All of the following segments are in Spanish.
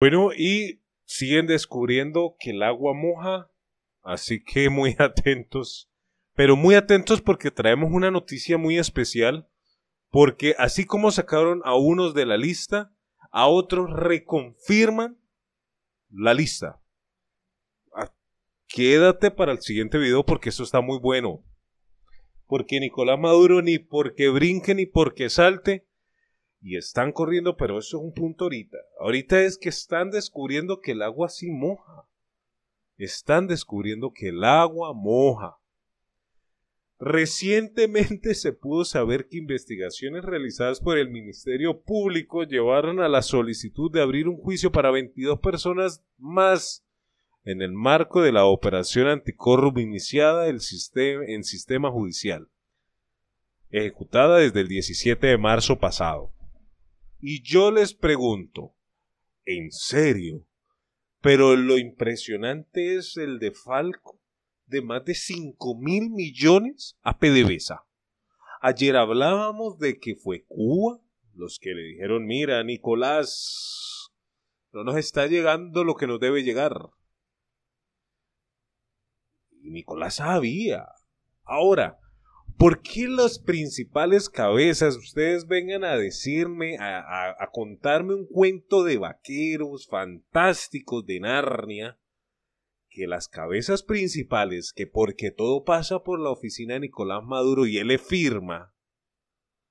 Bueno, y siguen descubriendo que el agua moja, así que muy atentos. Pero muy atentos porque traemos una noticia muy especial, porque así como sacaron a unos de la lista, a otros reconfirman la lista. Ah, quédate para el siguiente video porque eso está muy bueno. Porque Nicolás Maduro ni porque brinque ni porque salte y están corriendo, pero eso es un punto ahorita. Ahorita es que están descubriendo que el agua sí moja. Están descubriendo que el agua moja. Recientemente se pudo saber que investigaciones realizadas por el Ministerio Público llevaron a la solicitud de abrir un juicio para 22 personas más en el marco de la operación anticorrupción iniciada el en sistema judicial, ejecutada desde el 17 de marzo pasado. Y yo les pregunto, ¿en serio? Pero lo impresionante es el de Falco, de más de 5 mil millones a PDVSA. Ayer hablábamos de que fue Cuba los que le dijeron, mira, Nicolás, no nos está llegando lo que nos debe llegar. Y Nicolás sabía. Ahora, ¿Por qué las principales cabezas, ustedes vengan a decirme, a, contarme un cuento de vaqueros fantásticos de Narnia? Que las cabezas principales, que porque todo pasa por la oficina de Nicolás Maduro y él le firma,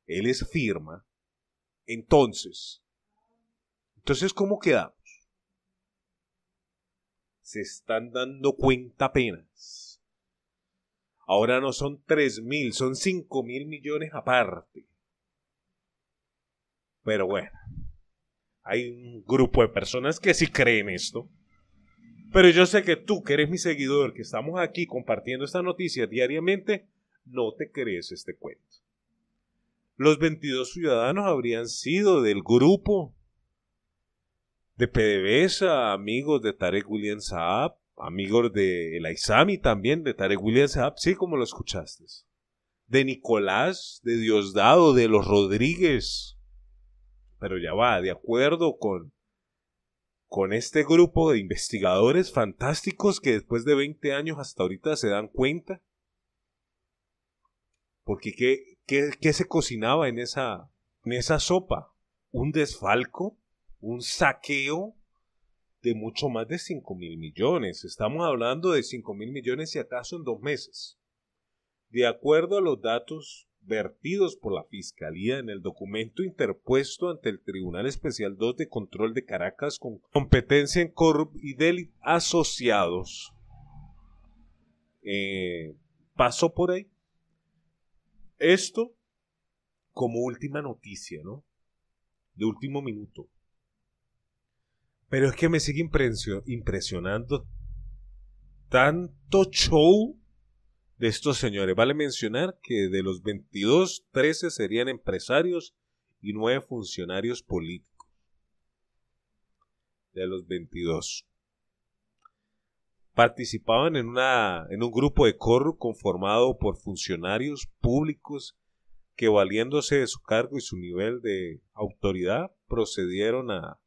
él es firma, entonces, entonces, ¿cómo quedamos? Se están dando cuenta apenas Ahora no son 3 mil, son 5 mil millones aparte. Pero bueno, hay un grupo de personas que sí creen esto. Pero yo sé que tú, que eres mi seguidor, que estamos aquí compartiendo esta noticia diariamente, no te crees este cuento. Los 22 ciudadanos habrían sido del grupo de PDVSA, amigos de Tarek William Saab, amigos de la ISAMI también, de Tarek Williams, sí, como lo escuchaste. De Nicolás, de Diosdado, de los Rodríguez. Pero ya va, de acuerdo con, con este grupo de investigadores fantásticos que después de 20 años hasta ahorita se dan cuenta. Porque ¿qué, qué se cocinaba en esa, en esa sopa? ¿Un desfalco? ¿Un saqueo? de mucho más de 5 mil millones. Estamos hablando de 5 mil millones si acaso en dos meses. De acuerdo a los datos vertidos por la Fiscalía en el documento interpuesto ante el Tribunal Especial 2 de Control de Caracas con competencia en Corrup y Delit asociados, eh, pasó por ahí. Esto como última noticia, ¿no? De último minuto. Pero es que me sigue impresionando tanto show de estos señores. Vale mencionar que de los 22, 13 serían empresarios y 9 funcionarios políticos. De los 22. Participaban en, una, en un grupo de corro conformado por funcionarios públicos que valiéndose de su cargo y su nivel de autoridad procedieron a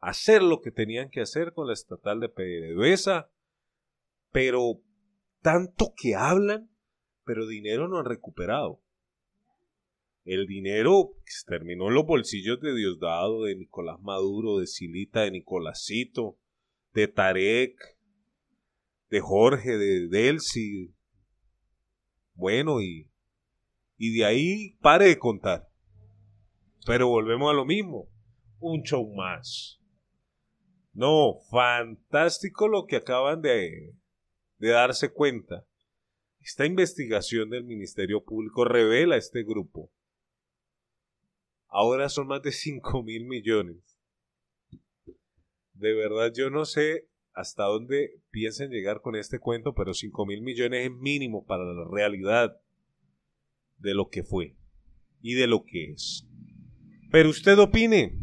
hacer lo que tenían que hacer con la estatal de PDVSA, pero tanto que hablan, pero dinero no han recuperado. El dinero pues, terminó en los bolsillos de Diosdado, de Nicolás Maduro, de Silita, de Nicolásito, de Tarek, de Jorge, de Delcy. Bueno, y, y de ahí pare de contar. Pero volvemos a lo mismo. Un show más. No, fantástico lo que acaban de, darse cuenta. Esta investigación del Ministerio Público revela este grupo. Ahora son más de 5 mil millones. De verdad, yo no sé hasta dónde piensen llegar con este cuento, pero 5 mil millones es mínimo para la realidad de lo que fue y de lo que es. Pero usted opine,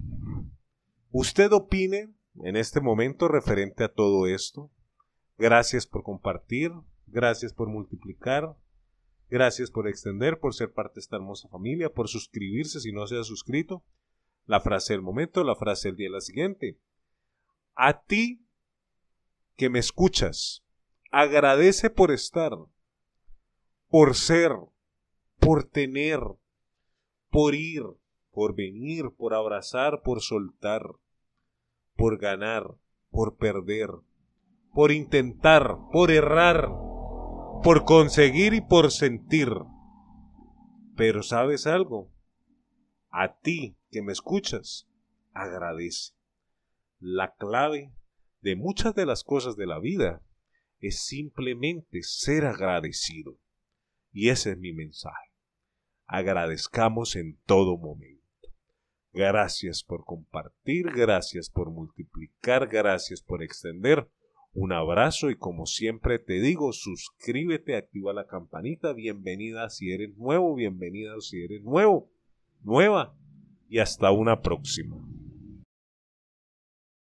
usted opine en este momento referente a todo esto. Gracias por compartir, gracias por multiplicar, gracias por extender, por ser parte de esta hermosa familia, por suscribirse si no se ha suscrito. La frase del momento, la frase del día la siguiente. A ti que me escuchas, agradece por estar, por ser, por tener, por ir, por venir, por abrazar, por soltar por ganar, por perder, por intentar, por errar, por conseguir y por sentir. Pero sabes algo, a ti que me escuchas, agradece. La clave de muchas de las cosas de la vida es simplemente ser agradecido. Y ese es mi mensaje. Agradezcamos en todo momento. Gracias por compartir, gracias por multiplicar, gracias por extender. Un abrazo y como siempre te digo, suscríbete, activa la campanita, bienvenida si eres nuevo, bienvenida si eres nuevo, nueva y hasta una próxima.